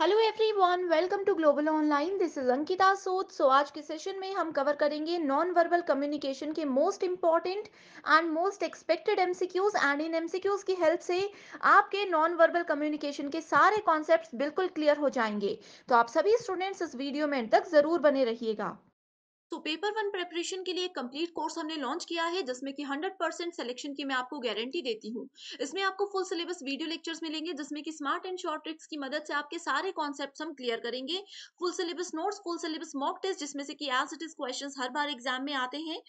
Hello everyone welcome to global online this is Ankita Sood so आज के session में हम कवर करेंगे नॉन वर्बल कम्युनिकेशन के most important and most expected MCQs and in MCQs की help से आपके नॉन वर्बल कम्युनिकेशन के सारे कॉन्सेप्ट्स बिल्कुल क्लियर हो जाएंगे तो आप सभी स्टूडेंट्स इस वीडियो में तक जरूर बने रहिएगा तो पेपर वन प्रेपरेशन के लिए कंप्लीट कोर्स हमने लॉन्च किया है जिसमें कि 100 परसेंट सिलेक्शन की मैं आपको गारंटी देती हूँ इसमें आपको फुल सिलेबस वीडियो लेक्चर्स मिलेंगे जिसमें कि स्मार्ट एंड शॉर्ट ट्रिक्स की मदद से आपके सारे कॉन्सेप्ट हम क्लियर करेंगे full syllabus notes full syllabus mock test जिसमें से कि एज इट इज क्वेश्चन हर बार एग्जाम में आते हैं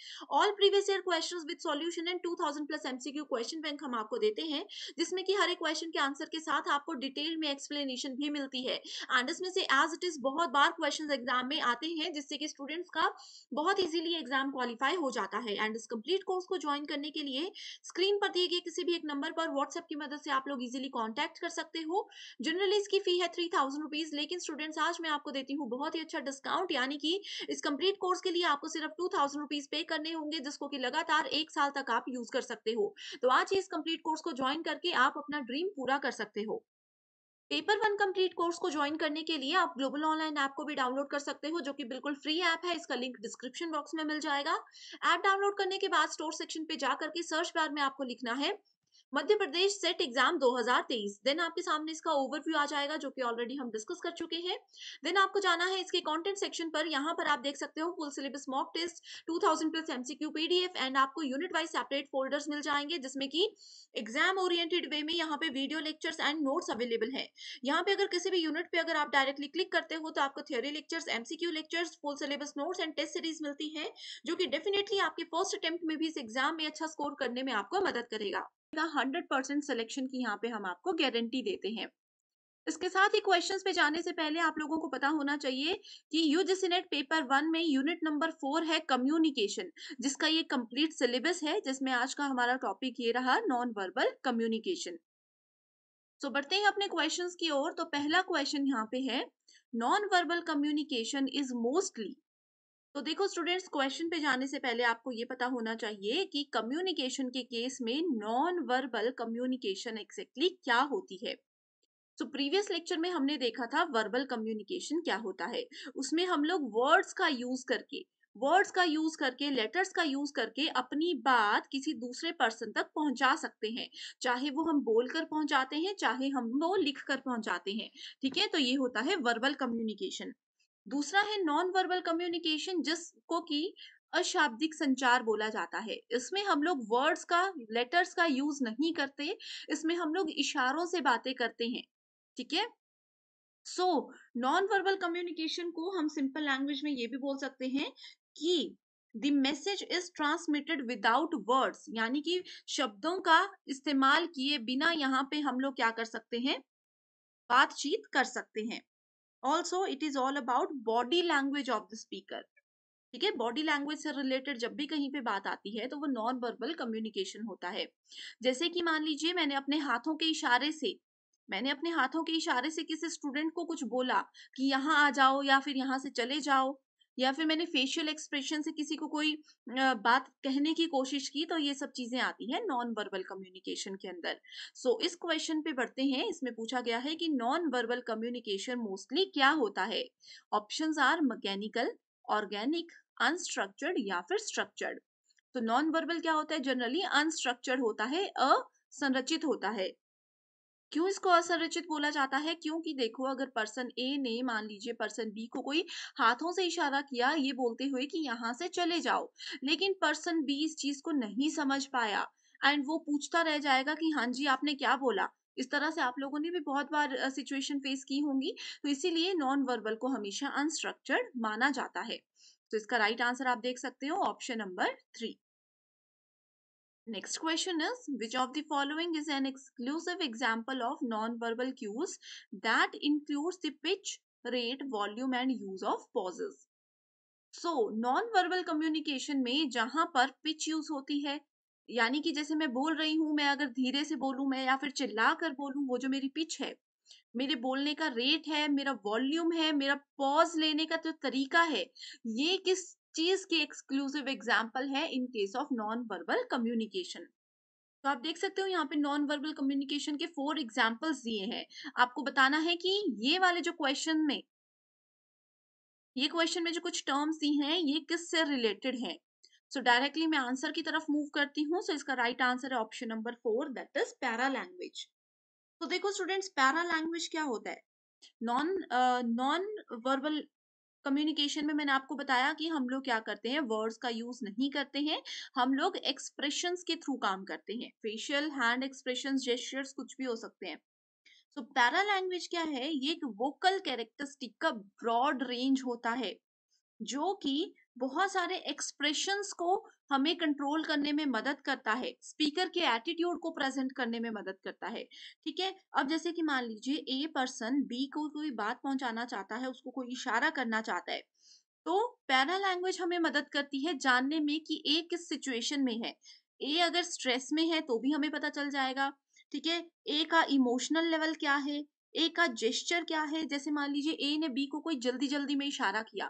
all previous year question with solution and two plus MCQ question bank हम आपको देते हैं जिसमें कि हर एक क्वेश्चन के आंसर के साथ आपको डिटेल में एक्सप्लेनेशन भी मिलती है एंड इसमें से एज इट इज बहुत बार क्वेश्चन एग्जाम में आते हैं जिससे कि स्टूडेंट्स का बहुत इजीली एग्जाम क्वालिफाई हो जाता है एंड इस कंप्लीट कोर्स को ज्वाइन करने के लिए स्क्रीन पर दिए गए किसी भी एक नंबर पर व्हाट्सएप की मदद से आप लोग इजीली कॉन्टैक्ट कर सकते हो जनरली इसकी फी है थ्री थाउजेंड रुपीज लेकिन स्टूडेंट्स आज मैं आपको देती हूँ बहुत ही अच्छा डिस्काउंट यानी कि इस कंप्लीट कोर्स के लिए आपको सिर्फ टू थाउजेंड रुपीज पे करने होंगे जिसको कि लगातार एक साल तक आप यूज कर सकते हो तो आज ही इस कंप्लीट कोर्स को ज्वाइन करके आप अपना ड्रीम पूरा कर सकते हो पेपर वन कंप्लीट कोर्स को ज्वाइन करने के लिए आप ग्लोबल ऑनलाइन ऐप को भी डाउनलोड कर सकते हो जो कि बिल्कुल फ्री ऐप है इसका लिंक डिस्क्रिप्शन बॉक्स में मिल जाएगा ऐप डाउनलोड करने के बाद स्टोर सेक्शन पे जाकर के सर्च बार में आपको लिखना है Madhya Pradesh set exam 2023 then आपके सामने इसका ओवरव्यू आ जाएगा जो कि ऑलरेडी हम डिस्कस कर चुके हैं देन आपको जाना है इसके कंटेंट सेक्शन पर यहाँ पर आप देख सकते हो full syllabus mock test 2000 plus MCQ PDF and आपको यूनिट वाइज सेपरेट फोल्डर्स मिल जाएंगे जिसमें कि एग्जाम ओरिएंटेड वे में यहाँ पे video lectures and notes available है यहाँ पे अगर किसी भी यूनिट पे अगर आप डायरेक्टली क्लिक करते हो तो आपको theory lectures MCQ lectures full syllabus notes and test series मिलती है जो कि डेफिनेटली आपके फर्स्ट अटेम्प्ट में भी इस एग्जाम में अच्छा स्कोर करने में आपको मदद करेगा का हंड्रेड परसेंट सिलेक्शन की यहाँ पे हम आपको गारंटी देते हैं इसके साथ ही क्वेश्चंस पे जाने से पहले आप लोगों को पता होना चाहिए कि यूजीसी नेट पेपर वन में यूनिट नंबर फोर है कम्युनिकेशन जिसका ये कंप्लीट सिलेबस है जिसमें आज का हमारा टॉपिक ये रहा नॉन वर्बल कम्युनिकेशन सो बढ़ते हैं अपने क्वेश्चंस की ओर तो पहला क्वेश्चन यहाँ पे है non verbal communication is mostly तो देखो स्टूडेंट्स क्वेश्चन पे जाने से पहले आपको ये पता होना चाहिए कि कम्युनिकेशन के केस में नॉन वर्बल कम्युनिकेशन एक्सैक्टली क्या होती है तो प्रीवियस लेक्चर में हमने देखा था वर्बल कम्युनिकेशन क्या होता है उसमें हम लोग वर्ड्स का यूज करके वर्ड्स का यूज करके लेटर्स का यूज करके अपनी बात किसी दूसरे पर्सन तक पहुंचा सकते हैं चाहे वो हम बोल कर पहुंचाते हैं चाहे हम वो लिख कर पहुंचाते हैं ठीक है तो ये होता है वर्बल कम्युनिकेशन दूसरा है नॉन वर्बल कम्युनिकेशन जिसको कि अशाब्दिक संचार बोला जाता है इसमें हम लोग वर्ड्स का लेटर्स का यूज नहीं करते इसमें हम लोग इशारों से बातें करते हैं ठीक है सो नॉन वर्बल कम्युनिकेशन को हम सिंपल लैंग्वेज में ये भी बोल सकते हैं कि the message is transmitted without words यानी कि शब्दों का इस्तेमाल किए बिना यहाँ पे हम लोग क्या कर सकते हैं बातचीत कर सकते हैं also it is all about body language of the speaker ठीक है बॉडी लैंग्वेज से रिलेटेड जब भी कहीं पे बात आती है तो वो नॉन वर्बल कम्युनिकेशन होता है जैसे कि मान लीजिए मैंने अपने हाथों के इशारे से मैंने अपने हाथों के इशारे से किसी स्टूडेंट को कुछ बोला कि यहाँ आ जाओ या फिर यहाँ से चले जाओ या फिर मैंने फेशियल एक्सप्रेशन से किसी को कोई बात कहने की कोशिश की तो ये सब चीजें आती है नॉन वर्बल कम्युनिकेशन के अंदर सो so, इस क्वेश्चन पे बढ़ते हैं इसमें पूछा गया है कि नॉन वर्बल कम्युनिकेशन मोस्टली क्या होता है option are mechanical organic unstructured या फिर स्ट्रक्चर्ड तो नॉन वर्बल क्या होता है जनरली अनस्ट्रक्चर्ड होता है अ संरचित होता है क्यों इसको असंरचित बोला जाता है क्योंकि देखो अगर पर्सन ए ने मान लीजिए पर्सन बी को कोई हाथों से इशारा किया ये बोलते हुए कि यहाँ से चले जाओ लेकिन पर्सन बी इस चीज को नहीं समझ पाया एंड वो पूछता रह जाएगा कि हाँ जी आपने क्या बोला इस तरह से आप लोगों ने भी बहुत बार सिचुएशन फेस की होंगी तो इसीलिए नॉन वर्बल को हमेशा अनस्ट्रक्चर्ड माना जाता है तो इसका राइट right आंसर आप देख सकते हो option number three Next question is, which of the following is an exclusive example of non-verbal cues that includes the pitch, rate, volume and use of pauses? So non verbal communication में जहां पर pitch use होती है यानी कि जैसे मैं बोल रही हूँ मैं अगर धीरे से बोलू मैं या फिर चिल्ला कर बोलू वो जो मेरी पिच है मेरे बोलने का रेट है मेरा वॉल्यूम है मेरा पॉज लेने का जो तो तरीका है ये किस चीज के एक्सक्लूसिव एग्जाम्पल है in case of non verbal communication तो आप देख सकते हो यहाँ पे नॉन वर्बल कम्युनिकेशन के फोर एग्जाम्पल्स दिए हैं आपको बताना है कि ये वाले जो क्वेश्चन में ये क्वेश्चन में जो कुछ टर्म्स दी हैं ये किस से रिलेटेड है सो so डायरेक्टली मैं आंसर की तरफ मूव करती हूँ सो so इसका राइट right आंसर है option number four that is paralanguage तो देखो स्टूडेंट्स पैरा लैंग्वेज क्या होता है नॉन नॉन वर्बल कम्युनिकेशन में मैंने आपको बताया कि हम लोग क्या करते हैं वर्ड्स का यूज नहीं करते हैं हम लोग एक्सप्रेशन के थ्रू काम करते हैं फेशियल हैंड एक्सप्रेशन जेस्टर्स कुछ भी हो सकते हैं सो पैरा लैंग्वेज क्या है ये एक वोकल कैरेक्टरिस्टिक का ब्रॉड रेंज होता है जो कि बहुत सारे एक्सप्रेशंस को हमें कंट्रोल करने में मदद करता है स्पीकर के एटीट्यूड को प्रेजेंट करने में मदद करता है ठीक है अब जैसे कि मान लीजिए ए पर्सन बी को कोई बात पहुंचाना चाहता है उसको कोई इशारा करना चाहता है तो पैरा लैंग्वेज हमें मदद करती है जानने में कि ए किस सिचुएशन में है ए अगर स्ट्रेस में है तो भी हमें पता चल जाएगा ठीक है ए का इमोशनल लेवल क्या है ए का जेस्चर क्या है जैसे मान लीजिए ए ने बी को कोई जल्दी जल्दी में इशारा किया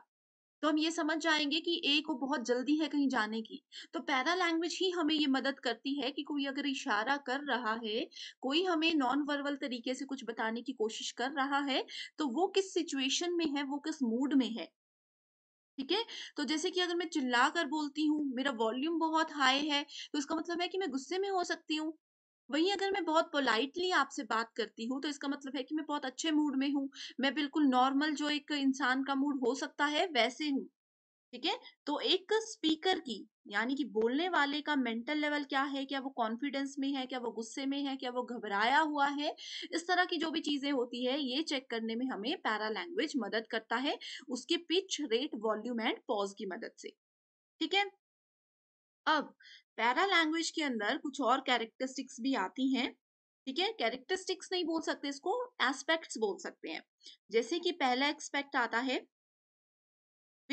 तो हम ये समझ जाएंगे कि ए को बहुत जल्दी है कहीं जाने की तो पैरा लैंग्वेज ही हमें ये मदद करती है कि कोई अगर इशारा कर रहा है कोई हमें नॉन वर्बल तरीके से कुछ बताने की कोशिश कर रहा है तो वो किस सिचुएशन में है वो किस मूड में है ठीक है तो जैसे कि अगर मैं चिल्ला कर बोलती हूँ मेरा वॉल्यूम बहुत हाई है तो इसका मतलब है कि मैं गुस्से में हो सकती हूँ वहीं अगर मैं बहुत पोलाइटली आपसे बात करती हूँ तो इसका मतलब है कि मैं बहुत अच्छे मूड में हूँ मैं बिल्कुल नॉर्मल जो एक इंसान का मूड हो सकता है वैसे हूँ ठीक है तो एक स्पीकर की यानी कि बोलने वाले का मेंटल लेवल क्या है क्या वो कॉन्फिडेंस में है क्या वो गुस्से में है क्या वो घबराया हुआ है इस तरह की जो भी चीजें होती है ये चेक करने में हमें पैरा लैंग्वेज मदद करता है उसके pitch rate volume and pause की मदद से ठीक है अब पैरा लैंग्वेज के अंदर कुछ और कैरेक्टरिस्टिक्स भी आती हैं ठीक है कैरेक्टरिस्टिक्स नहीं बोल सकते इसको एस्पेक्ट्स बोल सकते हैं जैसे कि पहला एक्सपेक्ट आता है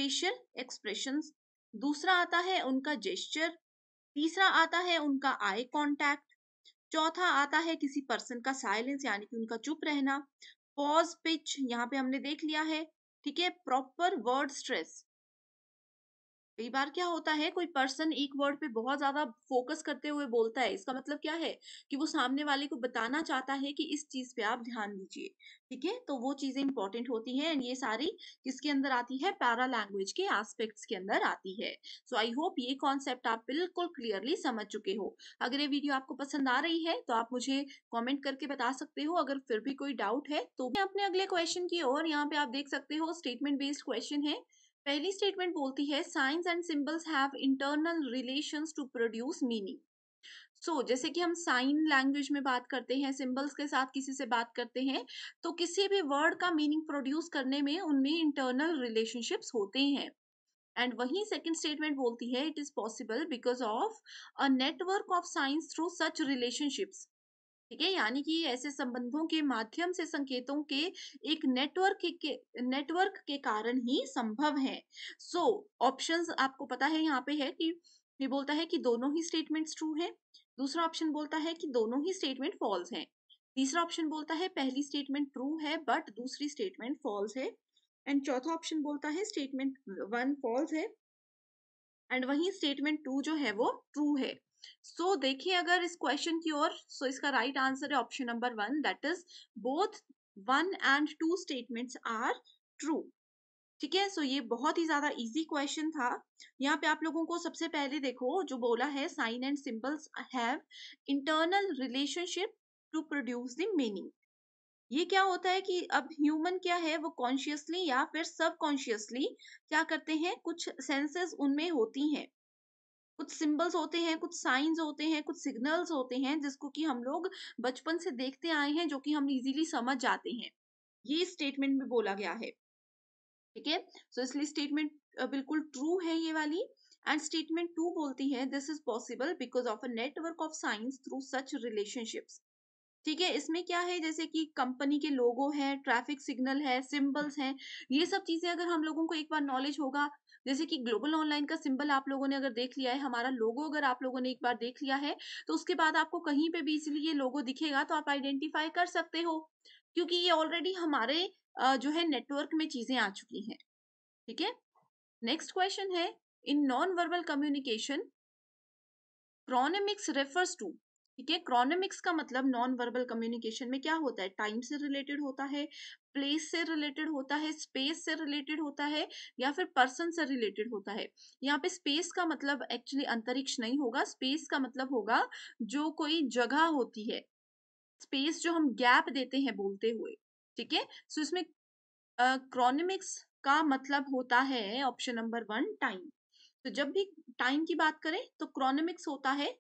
फेशियल एक्सप्रेशन दूसरा आता है उनका जेस्चर तीसरा आता है उनका आई कांटेक्ट चौथा आता है किसी पर्सन का साइलेंस यानी कि उनका चुप रहना पॉज पिच यहाँ पे हमने देख लिया है ठीक है प्रॉपर वर्ड स्ट्रेस कई बार क्या होता है कोई पर्सन एक वर्ड पे बहुत ज्यादा फोकस करते हुए बोलता है इसका मतलब क्या है कि वो सामने वाले को बताना चाहता है कि इस चीज पे आप ध्यान दीजिए ठीक है तो वो चीजें इंपॉर्टेंट होती हैं एंड ये सारी किसके अंदर आती है पैरा लैंग्वेज के एस्पेक्ट्स के अंदर आती है सो आई होप ये कॉन्सेप्ट आप बिल्कुल क्लियरली समझ चुके हो अगर ये वीडियो आपको पसंद आ रही है तो आप मुझे कॉमेंट करके बता सकते हो अगर फिर भी कोई डाउट है तो अपने अगले क्वेश्चन की और यहाँ पे आप देख सकते हो स्टेटमेंट बेस्ड क्वेश्चन है पहली स्टेटमेंट बोलती है signs and symbols have internal relations to produce meaning so जैसे कि हम साइन लैंग्वेज में बात करते हैं सिंबल्स के साथ किसी से बात करते हैं तो किसी भी वर्ड का मीनिंग प्रोड्यूस करने में उनमें इंटरनल रिलेशनशिप्स होते हैं एंड वही सेकेंड स्टेटमेंट बोलती है it is possible because of a network of signs through such relationships ठीक है यानी कि ऐसे संबंधों के माध्यम से संकेतों के एक नेटवर्क के नेटवर्क के कारण ही संभव है सो so, ऑप्शंस आपको पता है यहाँ पे है कि ये बोलता है कि दोनों ही स्टेटमेंट्स ट्रू हैं दूसरा ऑप्शन बोलता है कि दोनों ही स्टेटमेंट फॉल्स हैं तीसरा ऑप्शन बोलता है पहली स्टेटमेंट ट्रू है बट दूसरी स्टेटमेंट फॉल्स है एंड चौथा ऑप्शन बोलता है स्टेटमेंट वन फॉल्स है एंड वही स्टेटमेंट टू जो है वो ट्रू है सो so, देखिए अगर इस क्वेश्चन की ओर सो so इसका राइट आंसर है option number one that is both one and two statements are true ठीक है सो ये बहुत ही ज्यादा इजी क्वेश्चन था यहाँ पे आप लोगों को सबसे पहले देखो जो बोला है sign and symbols have internal relationship to produce the meaning ये क्या होता है कि अब ह्यूमन क्या है वो कॉन्शियसली या फिर सब कॉन्शियसली क्या करते हैं कुछ सेंसेस उनमें होती हैं कुछ सिंबल्स होते हैं कुछ साइंस होते हैं कुछ सिग्नल्स होते हैं जिसको कि हम लोग बचपन से देखते आए हैं जो कि हम इजीली समझ जाते हैं ये स्टेटमेंट में बोला गया है ठीक है सो इसलिए स्टेटमेंट बिल्कुल ट्रू है ये वाली एंड स्टेटमेंट टू बोलती है this is possible because of a network of signs through such relationships ठीक है इसमें क्या है जैसे कि कंपनी के लोगो है ट्रैफिक सिग्नल है सिंबल्स हैं ये सब चीजें अगर हम लोगों को एक बार नॉलेज होगा जैसे कि ग्लोबल ऑनलाइन का सिंबल आप लोगों ने अगर देख लिया है हमारा लोगो अगर आप लोगों ने एक बार देख लिया है तो उसके बाद आपको कहीं पे भी इसलिए लोगो दिखेगा तो आप आइडेंटिफाई कर सकते हो क्योंकि ये ऑलरेडी हमारे जो है नेटवर्क में चीजें आ चुकी हैं ठीक है नेक्स्ट क्वेश्चन है in non verbal communication chronemics refers to ठीक है क्रोनमिक्स का मतलब नॉन वर्बल कम्युनिकेशन में क्या होता है टाइम से रिलेटेड होता है प्लेस से रिलेटेड होता है स्पेस से रिलेटेड होता है या फिर पर्सन से रिलेटेड होता है यहाँ पे स्पेस का मतलब एक्चुअली अंतरिक्ष नहीं होगा स्पेस का मतलब होगा जो कोई जगह होती है स्पेस जो हम गैप देते हैं बोलते हुए ठीक है सो इसमें क्रोनमिक्स का मतलब होता है ऑप्शन नंबर वन टाइम तो जब भी टाइम की बात करें तो क्रोनमिक्स होता है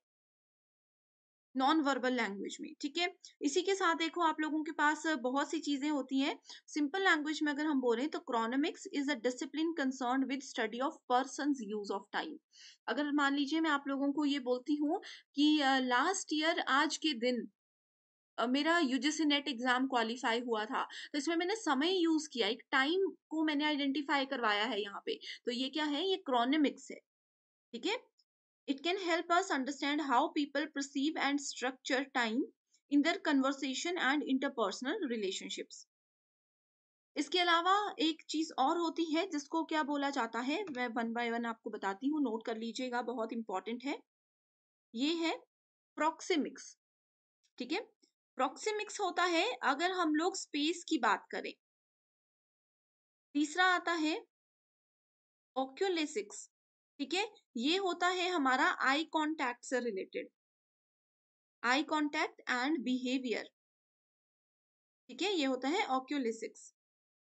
नॉन वर्बल लैंग्वेज में ठीक है इसी के साथ देखो आप लोगों के पास बहुत सी चीजें होती हैं सिंपल लैंग्वेज में अगर हम बोलें तो chronemics is a discipline concern with study of person use of time अगर मान लीजिए मैं आप लोगों को ये बोलती हूँ कि लास्ट uh, ईयर आज के दिन मेरा यूजीसी नेट एग्जाम क्वालिफाई हुआ था तो इसमें मैंने समय यूज किया एक टाइम को मैंने आइडेंटिफाई करवाया है यहाँ पे तो ये क्या है ये क्रोनमिक्स है ठीक है It can help us understand how people perceive and structure time in their conversation and interpersonal relationships. इसके अलावा एक चीज और होती है जिसको क्या बोला जाता है मैं वन बाय वन आपको बताती हूँ नोट कर लीजिएगा बहुत इंपॉर्टेंट है ये है प्रोक्सीमिक्स ठीक है प्रोक्सीमिक्स होता है अगर हम लोग स्पेस की बात करें तीसरा आता है ओक्यूलेसिक्स ठीक है ये होता है हमारा आई कॉन्टैक्ट से related eye contact and behaviour ठीक है ये होता है ऑक्यूलिसिक्स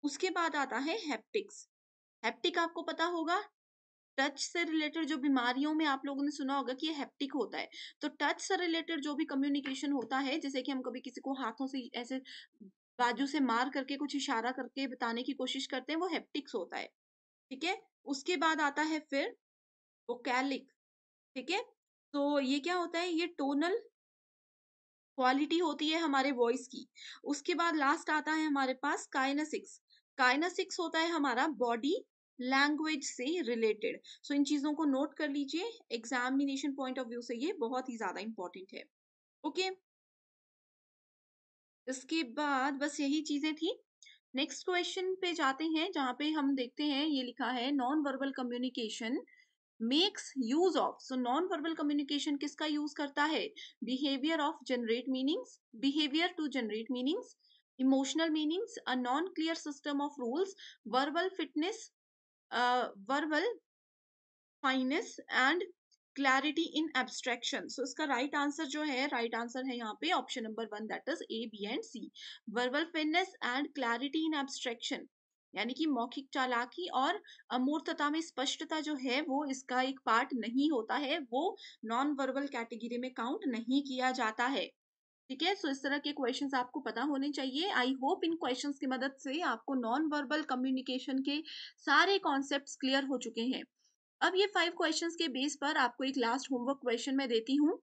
उसके बाद आता है हेप्टिक्स हेप्टिक आपको पता होगा टच से रिलेटेड जो बीमारियों में आप लोगों ने सुना होगा कि ये हेप्टिक होता है तो टच से रिलेटेड जो भी कम्युनिकेशन होता है जैसे कि हम कभी किसी को हाथों से ऐसे बाजू से मार करके कुछ इशारा करके बताने की कोशिश करते हैं वो हेप्टिक्स होता है ठीक है उसके बाद आता है फिर ओकैलिक ठीक है तो ये क्या होता है ये टोनल क्वालिटी होती है हमारे वॉइस की उसके बाद लास्ट आता है हमारे पास काइनासिक्स काइनासिक्स होता है हमारा बॉडी लैंग्वेज से रिलेटेड सो इन चीजों को नोट कर लीजिए एग्जामिनेशन पॉइंट ऑफ व्यू से ये बहुत ही ज्यादा इंपॉर्टेंट है ओके okay? इसके बाद बस यही चीजें थी नेक्स्ट क्वेश्चन पे जाते हैं जहां पे हम देखते हैं ये लिखा है non verbal communication makes use of so non verbal communication किसका यूज करता है behaviour of generate meanings behaviour to generate meanings emotional meanings a non clear system of rules verbal fitness verbal fineness and clarity in abstraction so इसका right right answer जो है right right answer है यहाँ पे option number one that is A B and C verbal fitness and clarity in abstraction यानी कि मौखिक चालाकी और अमूर्तता में स्पष्टता जो है वो इसका एक पार्ट नहीं होता है वो नॉन वर्बल कैटेगरी में काउंट नहीं किया जाता है ठीक है सो इस तरह के क्वेश्चंस आपको पता होने चाहिए आई होप इन क्वेश्चंस की मदद से आपको नॉन वर्बल कम्युनिकेशन के सारे कॉन्सेप्ट क्लियर हो चुके हैं अब ये फाइव क्वेश्चन के बेस पर आपको एक लास्ट होमवर्क क्वेश्चन मैं देती हूँ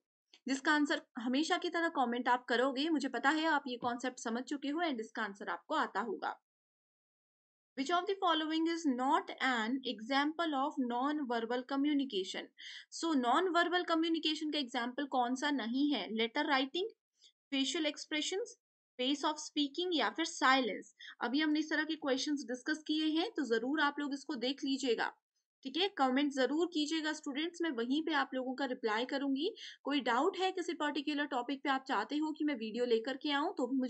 जिसका आंसर हमेशा की तरह कमेंट आप करोगे मुझे पता है आप ये कॉन्सेप्ट समझ चुके हो एंड इसका आंसर आपको आता होगा Which of the following is not an example of non-verbal communication? So non-verbal communication का example कौन सा नहीं है Letter writing, facial expressions, face of speaking या फिर silence अभी हमने इस तरह के क्वेश्चंस डिस्कस किए हैं तो जरूर आप लोग इसको देख लीजिएगा ठीक है कमेंट जरूर कीजिएगा स्टूडेंट्स मैं वहीं पे आप लोगों का रिप्लाई करूंगी कोई डाउट है किसी पर्टिकुलर टॉपिक पे आप चाहते हो कि मैं वीडियो लेकर के आऊं तो भी मुझे